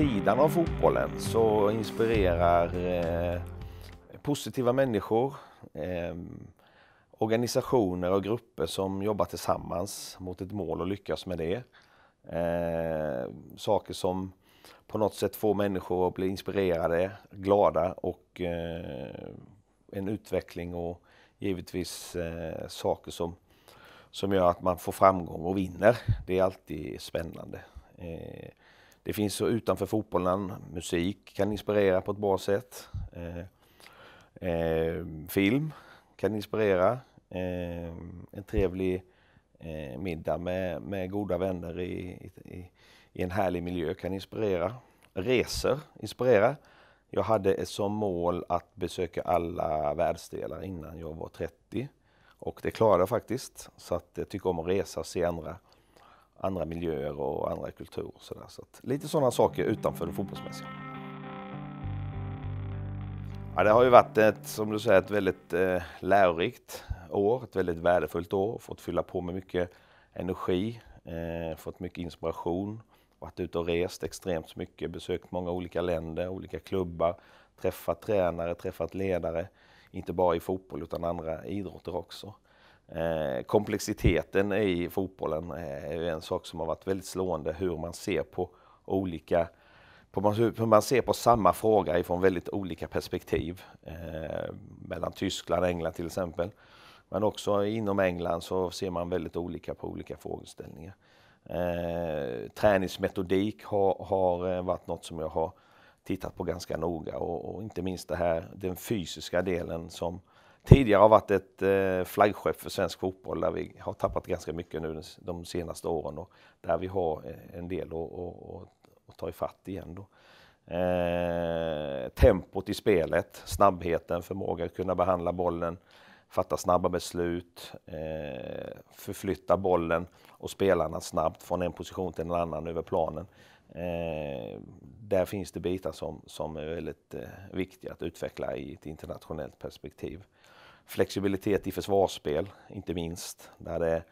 sidan av fotbollen så inspirerar eh, positiva människor, eh, organisationer och grupper som jobbar tillsammans mot ett mål och lyckas med det. Eh, saker som på något sätt får människor att bli inspirerade, glada och en utveckling och givetvis saker som, som gör att man får framgång och vinner. Det är alltid spännande. Det finns så utanför fotbollen, musik kan inspirera på ett bra sätt. Eh, eh, film kan inspirera. Eh, en trevlig eh, middag med, med goda vänner i, i, i, en härlig miljö kan inspirera. Resor inspirerar. Jag hade som mål att besöka alla världsdelar innan jag var 30 och det klarade jag faktiskt. Så att jag tycker om att resa och se andra andra miljöer och andra kulturer. Så Så lite sådana saker utanför det fotbollsmässiga. Ja, det har ju varit ett, som du säger, ett väldigt eh, lärorikt år, ett väldigt värdefullt år. Fått fylla på med mycket energi, eh, fått mycket inspiration, varit ute och rest extremt mycket, besökt många olika länder, olika klubbar, träffat tränare, träffat ledare, inte bara i fotboll utan andra idrotter också. Eh, komplexiteten i fotbollen eh, är ju en sak som har varit väldigt slående, hur man ser på olika på man, hur man ser på samma fråga ifrån väldigt olika perspektiv. Eh, mellan Tyskland och England till exempel. Men också inom England så ser man väldigt olika på olika frågeställningar. Eh, träningsmetodik har, har eh, varit något som jag har tittat på ganska noga och, och inte minst det här, den fysiska delen som tidigare har varit ett eh, flaggskepp för svensk fotboll där vi har tappat ganska mycket nu de senaste åren och där vi har eh, en del att, att, att ta ifatt igen. Då. Eh, tempot i spelet, snabbheten, förmåga att kunna behandla bollen, fatta snabba beslut, förflytta bollen och spelarna snabbt från en position till en annan över planen. där finns det bitar som, som är väldigt viktiga att utveckla i ett internationellt perspektiv. Flexibilitet i försvarsspel, inte minst. Där det,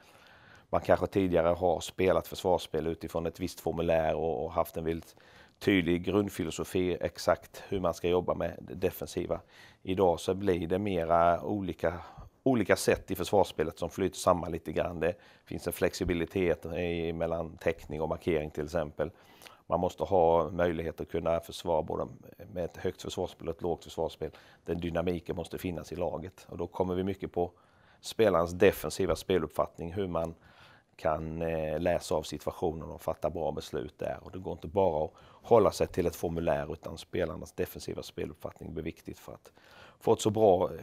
man kanske tidigare har spelat försvarsspel utifrån ett visst formulär och, och haft en väldigt tydlig grundfilosofi exakt hur man ska jobba med det defensiva. Idag så blir det mera olika, olika sätt i försvarsspelet som flyter samman lite grann. Det finns en flexibilitet i, mellan täckning och markering till exempel. Man måste ha möjlighet att kunna försvara både med ett högt försvarsspel och ett lågt försvarsspel. Den dynamiken måste finnas i laget och då kommer vi mycket på spelarens defensiva speluppfattning, hur man kan eh, läsa av situationen och fatta bra beslut där. Och det går inte bara att hålla sig till ett formulär utan spelarnas defensiva speluppfattning blir viktigt för att få ett så bra eh,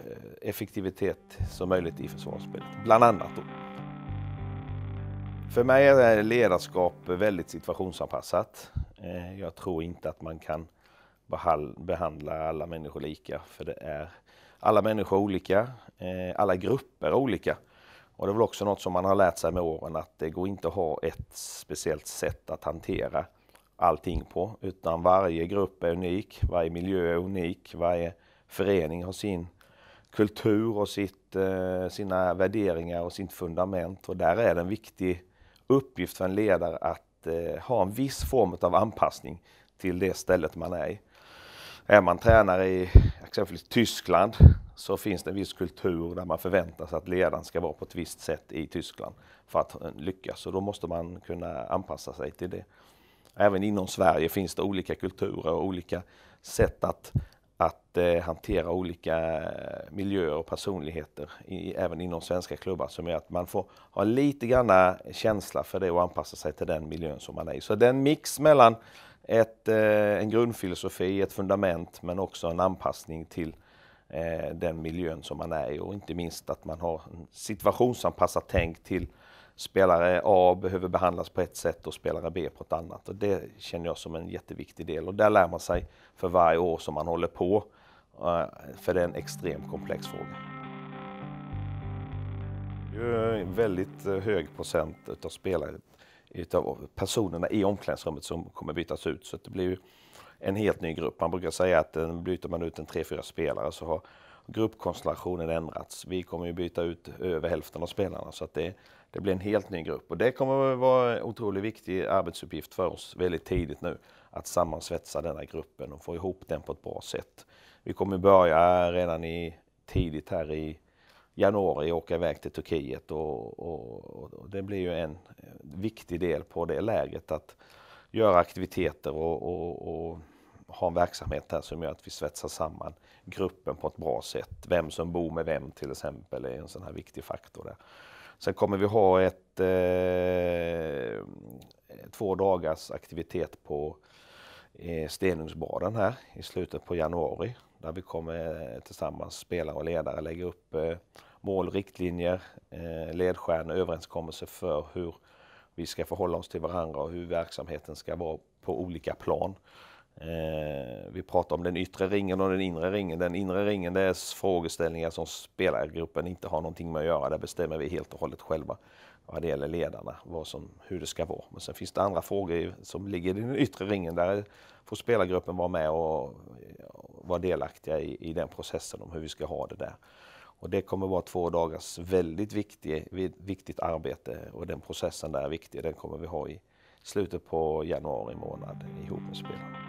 effektivitet som möjligt i försvarsspelet, bland annat. Då. För mig är ledarskap väldigt situationsanpassat. Eh, jag tror inte att man kan behandla alla människor lika, för det är alla människor olika, eh, alla grupper olika. Och det är väl också något som man har lärt sig med åren att det går inte att ha ett speciellt sätt att hantera allting på, utan varje grupp är unik, varje miljö är unik, varje förening har sin kultur och sitt, eh, sina värderingar och sitt fundament och där är det en viktig uppgift för en ledare att eh, ha en viss form av anpassning till det stället man är i. Är man tränare i exempelvis Tyskland så finns det en viss kultur där man förväntar sig att ledaren ska vara på ett visst sätt i Tyskland för att eh, lyckas och då måste man kunna anpassa sig till det. Även inom Sverige finns det olika kulturer och olika sätt att att eh, hantera olika eh, miljöer och personligheter, i, även inom svenska klubbar, som gör att man får ha lite grann eh, känsla för det och anpassa sig till den miljön som man är i. Så det är en mix mellan ett, eh, en grundfilosofi, ett fundament, men också en anpassning till eh, den miljön som man är i och inte minst att man har situationsanpassat tänk till spelare A behöver behandlas på ett sätt och spelare B på ett annat. Och det känner jag som en jätteviktig del och där lär man sig för varje år som man håller på. Eh, för det är en extremt komplex fråga. Det är en väldigt eh, hög procent av spelare, utav personerna i omklädningsrummet som kommer bytas ut. Så det blir en helt ny grupp. Man brukar säga att eh, byter man ut en tre, fyra spelare så har gruppkonstellationen ändrats. Vi kommer ju byta ut över hälften av spelarna så att det är det blir en helt ny grupp och det kommer att vara en otroligt viktig arbetsuppgift för oss väldigt tidigt nu. Att sammansvetsa den här gruppen och få ihop den på ett bra sätt. Vi kommer börja redan i, tidigt här i januari åka iväg till Turkiet och, och, och, det blir ju en viktig del på det läget att göra aktiviteter och, och ha en verksamhet här som gör att vi svetsar samman gruppen på ett bra sätt. Vem som bor med vem till exempel är en sån här viktig faktor. Där. Sen kommer vi ha ett, eh, två dagars aktivitet på eh, Stenungsbaden här i slutet på januari där vi kommer eh, tillsammans spelare och ledare lägga upp eh, mål, riktlinjer, eh, ledstjärnor, överenskommelser för hur vi ska förhålla oss till varandra och hur verksamheten ska vara på olika plan. Eh, vi pratar om den yttre ringen och den inre ringen. Den inre ringen det är frågeställningar som spelargruppen inte har någonting med att göra. Där bestämmer vi helt och hållet själva vad det gäller ledarna, vad som, hur det ska vara. Men sen finns det andra frågor som ligger i den yttre ringen. Där får spelargruppen vara med och, vara delaktiga i, i den processen om hur vi ska ha det där. Och det kommer vara två dagars väldigt viktig, viktigt arbete och den processen där är viktig. Den kommer vi ha i slutet på januari månad ihop med spelarna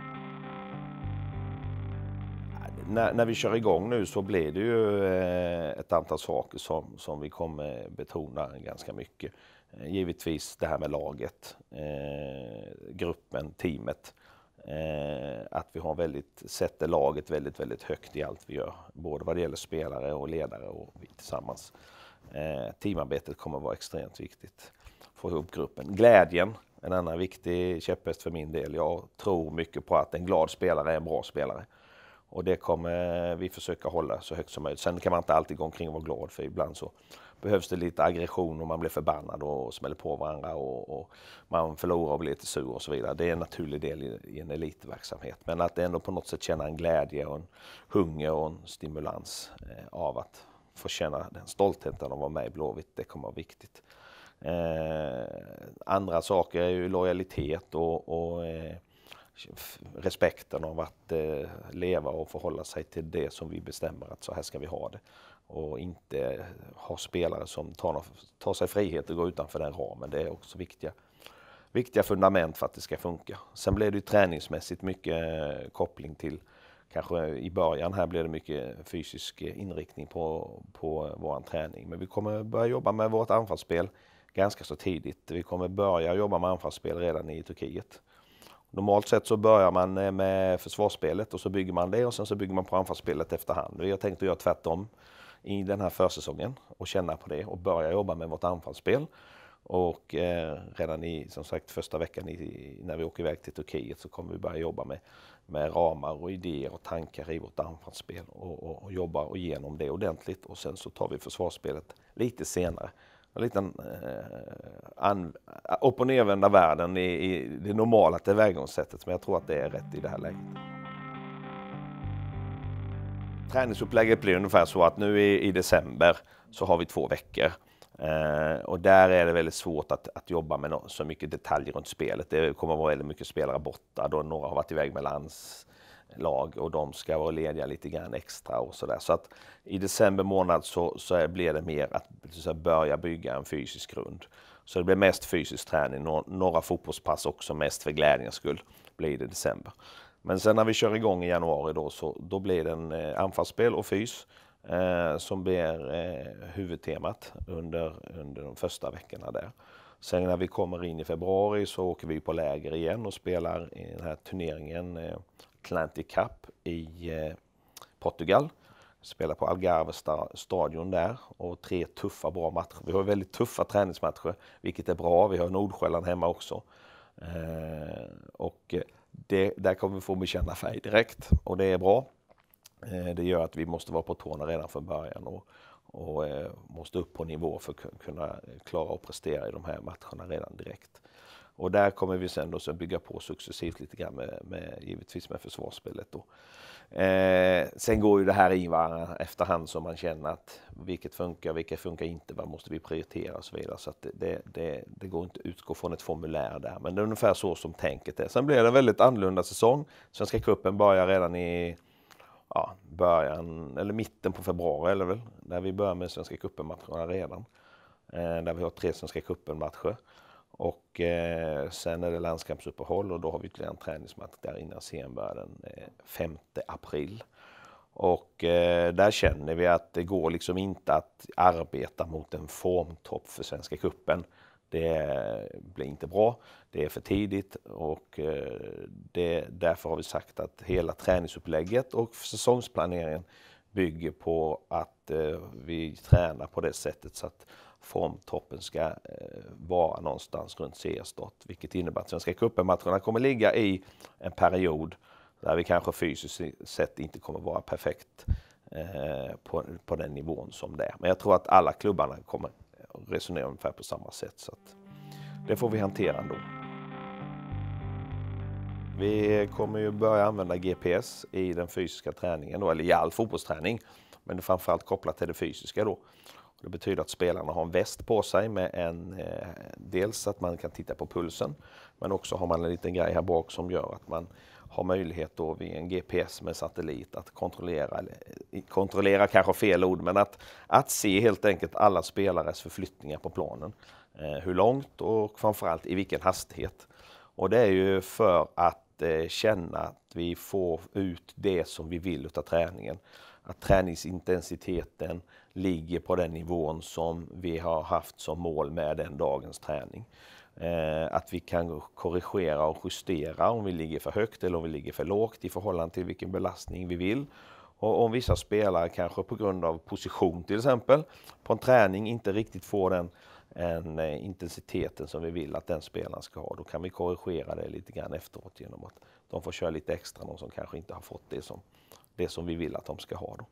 när, när vi kör igång nu så blir det ju eh, ett antal saker som, som vi kommer betona ganska mycket. Eh, givetvis det här med laget, eh, gruppen, teamet. Att vi har väldigt, sätter laget väldigt, väldigt högt i allt vi gör. Både vad det gäller spelare och ledare och vi tillsammans. Teamarbetet kommer att vara extremt viktigt. Få ihop gruppen. Glädjen, en annan viktig käpphäst för min del. Jag tror mycket på att en glad spelare är en bra spelare. Och det kommer vi försöka hålla så högt som möjligt. Sen kan man inte alltid gå omkring och vara glad för ibland så behövs det lite aggression och man blir förbannad och smäller på varandra och, och man förlorar och blir lite sur och så vidare. Det är en naturlig del i, i en elitverksamhet. Men att ändå på något sätt känna en glädje och en hunger och en stimulans eh, av att få känna den stoltheten att vara med i Blåvitt, det kommer vara viktigt. Eh, andra saker är ju lojalitet och, och eh, respekten av att eh, leva och förhålla sig till det som vi bestämmer att så här ska vi ha det. Och inte ha spelare som tar, tar sig frihet och går utanför den ramen. Det är också viktiga, viktiga fundament för att det ska funka. Sen blev det ju träningsmässigt mycket eh, koppling till Kanske i början här blev det mycket fysisk eh, inriktning på, på vår träning. Men vi kommer börja jobba med vårt anfallsspel ganska så tidigt. Vi kommer börja jobba med anfallsspel redan i Turkiet. Normalt sett så börjar man eh, med försvarsspelet och så bygger man det och sen så bygger man på anfallsspelet efterhand. Vi har tänkt att göra tvärtom i den här försäsongen och känna på det och börja jobba med vårt anfallsspel. Och eh, redan i som sagt första veckan i, när vi åker iväg till Turkiet så kommer vi börja jobba med, med ramar och idéer och tankar i vårt anfallsspel och, och, och jobba igenom det ordentligt och sen så tar vi försvarsspelet lite senare en liten eh, an, upp och nervända världen i, i det normala tillvägagångssättet, men jag tror att det är rätt i det här läget. Träningsupplägget blir ungefär så att nu i, i december så har vi två veckor eh, och där är det väldigt svårt att, att jobba med no så mycket detaljer runt spelet. Det kommer att vara väldigt mycket spelare borta då några har varit iväg med lands lag och de ska vara lediga lite grann extra och så där. Så att i december månad så, så blir det mer att så att börja bygga en fysisk grund. Så det blir mest fysisk träning, no några fotbollspass också mest för glädjens skull blir det i december. Men sen när vi kör igång i januari då, så, då blir det en eh, anfallsspel och fys eh, som blir eh, huvudtemat under, under de första veckorna där. Sen när vi kommer in i februari så åker vi på läger igen och spelar i den här turneringen, eh, Atlantic Cup i eh, Portugal. Spelar på Algarve stadion där och tre tuffa bra matcher. Vi har väldigt tuffa träningsmatcher, vilket är bra. Vi har Nordsjälland hemma också. Eh, och eh, det, där kommer vi få bekänna färg direkt och det är bra. det gör att vi måste vara på tårna redan från början och, och måste upp på nivå för att kunna klara och prestera i de här matcherna redan direkt. Och där kommer vi sen då så bygga på successivt lite grann med, med givetvis med försvarsspelet. Då. Eh, sen går ju det här in efterhand som man känner att vilket funkar, vilket funkar inte, vad måste vi prioritera och så vidare. Så att det, det, det går inte att utgå från ett formulär där, men det är ungefär så som tänket är. Sen blir det en väldigt annorlunda säsong. Svenska cupen börjar redan i ja, början eller mitten på februari eller väl, där vi börjar med Svenska cupen-matcherna redan. Eh, där vi har tre Svenska cupen-matcher. Och eh, sen är det landskampsuppehåll och då har vi ytterligare en träningsmatch där innan senvärlden eh, 5 april. Och eh, där känner vi att det går liksom inte att arbeta mot en formtopp för Svenska Kuppen. Det blir inte bra, det är för tidigt och eh, det, därför har vi sagt att hela träningsupplägget och säsongsplaneringen bygger på att eh, vi tränar på det sättet så att formtoppen ska eh, vara någonstans runt CS-dot, vilket innebär att Svenska cupen-matcherna kommer ligga i en period där vi kanske fysiskt sett inte kommer vara perfekt eh, på, på den nivån som det är. Men jag tror att alla klubbarna kommer resonera ungefär på samma sätt. Så att det får vi hantera ändå. Vi kommer ju börja använda GPS i den fysiska träningen, då, eller i all fotbollsträning, men framförallt kopplat till det fysiska. Då. Det betyder att spelarna har en väst på sig med en, eh, dels att man kan titta på pulsen, men också har man en liten grej här bak som gör att man har möjlighet då vid en GPS med satellit att kontrollera, eller eh, kontrollera kanske fel ord, men att, att se helt enkelt alla spelares förflyttningar på planen. Eh, hur långt och framförallt i vilken hastighet. Och det är ju för att eh, känna att vi får ut det som vi vill av träningen. Att träningsintensiteten, ligger på den nivån som vi har haft som mål med den dagens träning. Eh, att vi kan korrigera och justera om vi ligger för högt eller om vi ligger för lågt i förhållande till vilken belastning vi vill. Och om vissa spelare kanske på grund av position till exempel på en träning inte riktigt får den en, eh, intensiteten som vi vill att den spelaren ska ha, då kan vi korrigera det lite grann efteråt genom att de får köra lite extra, någon som kanske inte har fått det som, det som vi vill att de ska ha. Då.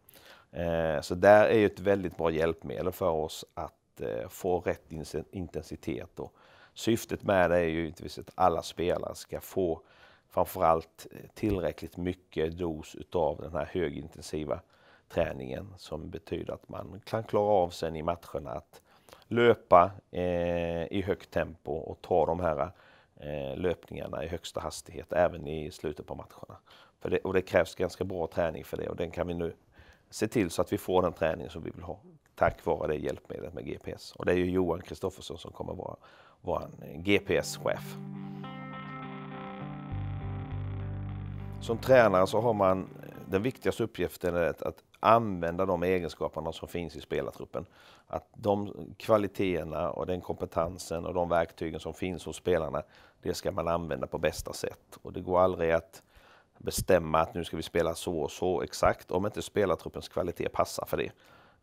Eh, så där är ju ett väldigt bra hjälpmedel för oss att eh, få rätt intensitet. Och syftet med det är ju givetvis att alla spelare ska få framförallt eh, tillräckligt mycket dos utav den här högintensiva träningen som betyder att man kan klara av sen i matcherna att löpa i högt tempo och ta de här löpningarna i högsta hastighet även i slutet på matcherna. För det, och det krävs ganska bra träning för det och den kan vi nu se till så att vi får den träning som vi vill ha tack vare det hjälpmedlet med GPS. Och det är ju Johan Kristoffersson som kommer vara vår GPS-chef. Som tränare så har man eh, den viktigaste uppgiften är att använda de egenskaperna som finns i spelartruppen. Att de kvaliteterna och den kompetensen och de verktygen som finns hos spelarna, det ska man använda på bästa sätt. Och det går aldrig att bestämma att nu ska vi spela så och så exakt om inte spelartruppens kvalitet passar för det.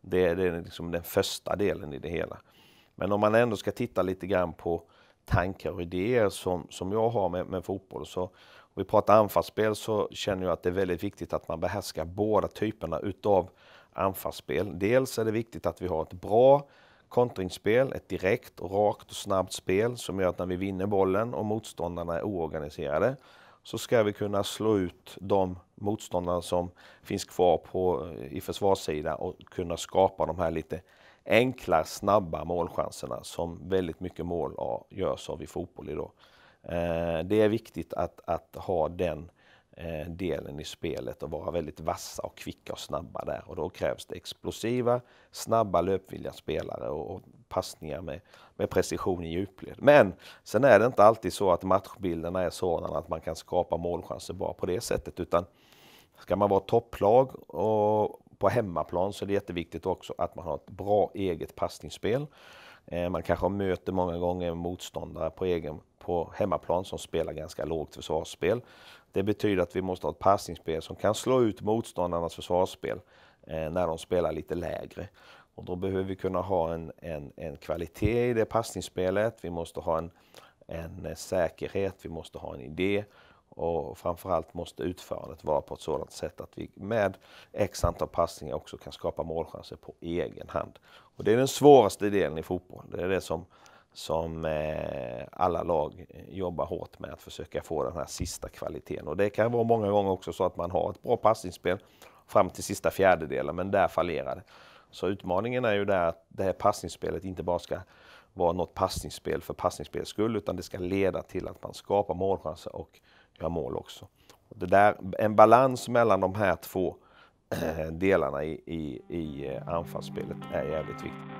Det, det är liksom den första delen i det hela. Men om man ändå ska titta lite grann på tankar och idéer som, som jag har med, med fotboll. Så, om vi pratar anfallsspel så känner jag att det är väldigt viktigt att man behärskar båda typerna utav anfallsspel. Dels är det viktigt att vi har ett bra kontringsspel, ett direkt, rakt och snabbt spel som gör att när vi vinner bollen och motståndarna är oorganiserade så ska vi kunna slå ut de motståndare som finns kvar på, eh, i försvarssidan och kunna skapa de här lite enkla, snabba målchanserna som väldigt mycket mål görs av i fotboll idag. Eh, det är viktigt att, att ha den Eh, delen i spelet och vara väldigt vassa och kvicka och snabba där. Och då krävs det explosiva, snabba, löpvilliga spelare och, och passningar med, med precision i djupled. Men sen är det inte alltid så att matchbilderna är sådana att man kan skapa målchanser bara på det sättet, utan ska man vara topplag och på hemmaplan så är det jätteviktigt också att man har ett bra eget passningsspel. Eh, man kanske möter många gånger motståndare på, egen, på hemmaplan som spelar ganska lågt försvarsspel. Det betyder att vi måste ha ett passningsspel som kan slå ut motståndarnas försvarsspel eh, när de spelar lite lägre. Och då behöver vi kunna ha en, en, en kvalitet i det passningsspelet. Vi måste ha en, en eh, säkerhet, vi måste ha en idé och framförallt måste utförandet vara på ett sådant sätt att vi med x antal passningar också kan skapa målchanser på egen hand. Och det är den svåraste delen i fotboll. Det är det som, som eh, alla lag eh, jobbar hårt med, att försöka få den här sista kvaliteten. Och det kan vara många gånger också så att man har ett bra passningsspel fram till sista fjärdedelen, men där fallerar det. Så utmaningen är ju där att det här passningsspelet inte bara ska vara något passningsspel för passningsspels skull, utan det ska leda till att man skapar målchanser och göra mål också. Det där, en balans mellan de här två eh, delarna i, i, i eh, anfallsspelet är jävligt viktigt.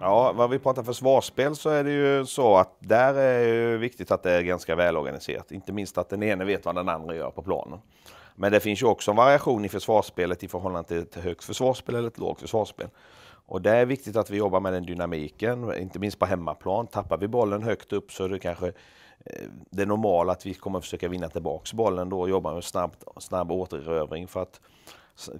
Ja, vad vi pratar försvarsspel så är det ju så att där är det viktigt att det är ganska välorganiserat. Inte minst att den ene vet vad den andra gör på planen. Men det finns ju också en variation i försvarsspelet i förhållande till, ett högt försvarsspel eller ett lågt försvarsspel. Och det är viktigt att vi jobbar med den dynamiken, inte minst på hemmaplan. Tappar vi bollen högt upp så är det kanske eh, det normala att vi kommer försöka vinna tillbaka bollen då och jobba med snabb, snabb återerövring för att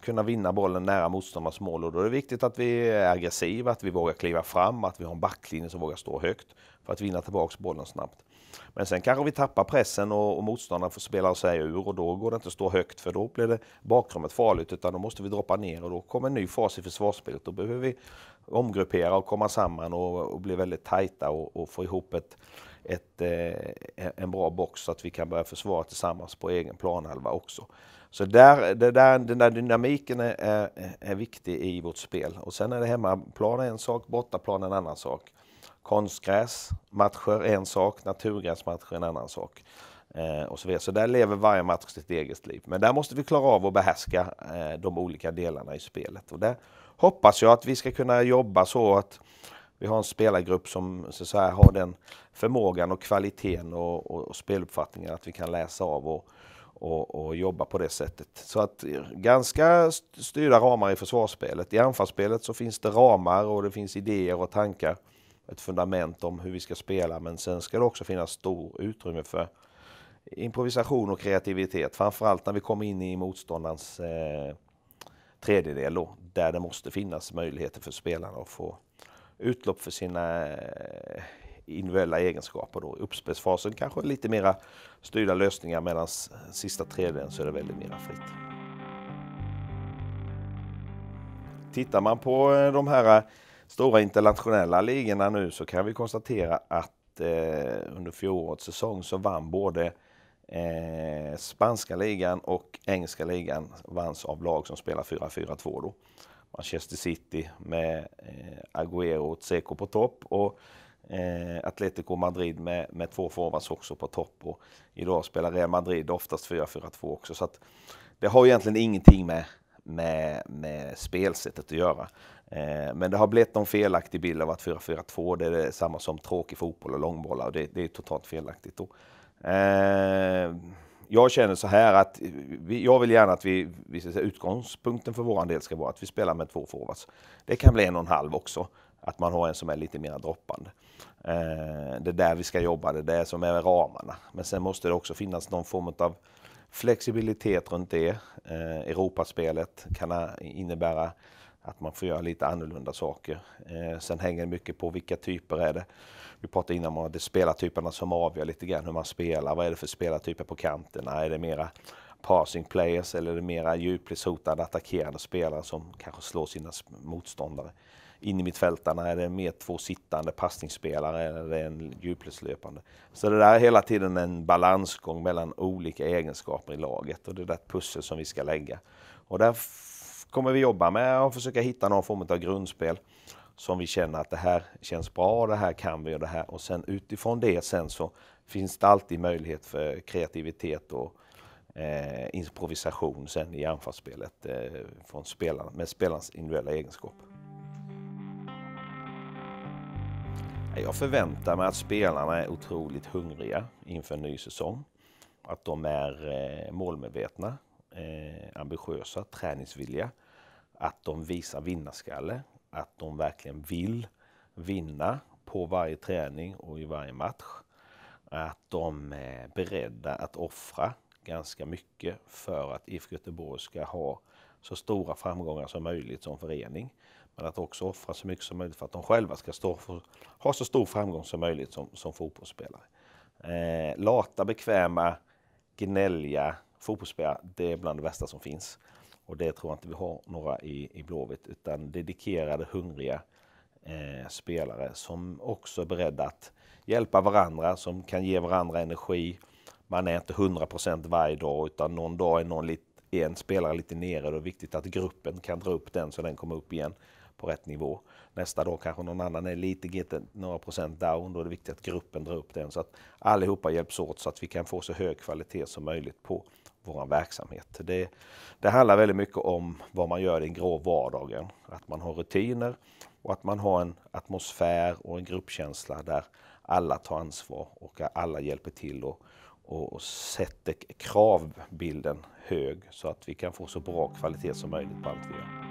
kunna vinna bollen nära motståndarnas mål. Och då är det viktigt att vi är aggressiva, att vi vågar kliva fram, att vi har en backlinje som vågar stå högt för att vinna tillbaka bollen snabbt. Men sen kanske vi tappar pressen och, och motståndaren får spela sig ur och då går det inte att stå högt för då blir det bakrummet farligt utan då måste vi droppa ner och då kommer en ny fas i försvarsspelet. Då behöver vi omgruppera och komma samman och, och bli väldigt tajta och, och få ihop ett, ett, eh, en bra box så att vi kan börja försvara tillsammans på egen planhalva också. Så där, där, den där dynamiken är, är, är viktig i vårt spel. Och sen är det hemmaplan en sak, bortaplan en annan sak. Konstgräsmatcher är en sak, naturgräsmatcher är en annan sak. Eh, och så, vidare. så där lever varje match sitt eget liv. Men där måste vi klara av att behärska eh, de olika delarna i spelet. Och där hoppas jag att vi ska kunna jobba så att vi har en spelargrupp som så, så här, har den förmågan och kvaliteten och, och, och speluppfattningen att vi kan läsa av och, och, och, jobba på det sättet. Så att eh, ganska styrda ramar i försvarsspelet. I anfallsspelet så finns det ramar och det finns idéer och tankar ett fundament om hur vi ska spela men sen ska det också finnas stor utrymme för improvisation och kreativitet. Framförallt när vi kommer in i motståndarens eh, tredjedel då, där det måste finnas möjligheter för spelarna att få utlopp för sina eh, individuella egenskaper. Då. Uppspelsfasen kanske lite mera styrda lösningar medan sista tredjedelen så är det väldigt mera fritt. Tittar man på eh, de här eh, stora internationella ligorna nu så kan vi konstatera att eh, under fjolårets säsong så vann både eh, spanska ligan och engelska ligan vanns av lag som spelar 4-4-2 då. Manchester City med eh, Agüero och Tseko på topp och eh, Atletico Madrid med, med två forwards också på topp. Och idag spelar Real Madrid oftast 4-4-2 också. Så att det har egentligen ingenting med, med, med spelsättet att göra. Eh, men det har blivit någon felaktig bild av att 4-4-2 det är samma som tråkig fotboll och långbollar och det, det är totalt felaktigt. Då. Eh, jag känner så här att jag vill gärna att vi, vi säga, utgångspunkten för vår del ska vara att vi spelar med två forwards. Det kan bli en och en halv också, att man har en som är lite mer droppande. Eh, det är där vi ska jobba, det är det som är ramarna. Men sen måste det också finnas någon form av flexibilitet runt det. Europaspelet kan innebära att man får göra lite annorlunda saker. Eh, sen hänger det mycket på vilka typer är det. Vi pratade innan om att det är spelartyperna som avgör lite grann hur man spelar. Vad är det för spelartyper på kanterna? Är det mera passing players eller är det mera djupledshotande attackerande spelare som kanske slår sina motståndare? In i mittfältarna, är det mer två sittande passningsspelare eller är det en djupledslöpande? Så det där är hela tiden en balansgång mellan olika egenskaper i laget och det är ett pussel som vi ska lägga. Och där kommer vi jobba med att försöka hitta någon form av grundspel som vi känner att det här känns bra, det här kan vi och det här. Och sen utifrån det sen så finns det alltid möjlighet för kreativitet och eh, improvisation sen i anfallsspelet eh, från spelarna, med spelarnas individuella egenskaper. Jag förväntar mig att spelarna är otroligt hungriga inför en ny säsong. Att de är eh, målmedvetna, eh, ambitiösa, träningsvilliga att de visar vinnarskalle, att de verkligen vill vinna på varje träning och i varje match. Att de är beredda att offra ganska mycket för att IFK Göteborg ska ha så stora framgångar som möjligt som förening. Men att också offra så mycket som möjligt för att de själva ska stå för, ha så stor framgång som möjligt som, som fotbollsspelare. Eh, lata, bekväma, gnälliga fotbollsspelare, det är bland det värsta som finns. Och det tror jag inte vi har några i, i Blåvitt, utan dedikerade, hungriga eh, spelare som också är beredda att hjälpa varandra, som kan ge varandra energi. Man är inte 100% varje dag, utan någon dag är någon lit, en spelare lite nere. Då är det viktigt att gruppen kan dra upp den så den kommer upp igen på rätt nivå. Nästa dag kanske någon annan är lite några procent down. Då är det viktigt att gruppen drar upp den så att allihopa hjälps åt så att vi kan få så hög kvalitet som möjligt på vår verksamhet. Det, det handlar väldigt mycket om vad man gör i den grå vardagen. Att man har rutiner och att man har en atmosfär och en gruppkänsla där alla tar ansvar och alla hjälper till och, och, och sätter kravbilden hög så att vi kan få så bra kvalitet som möjligt på allt vi gör.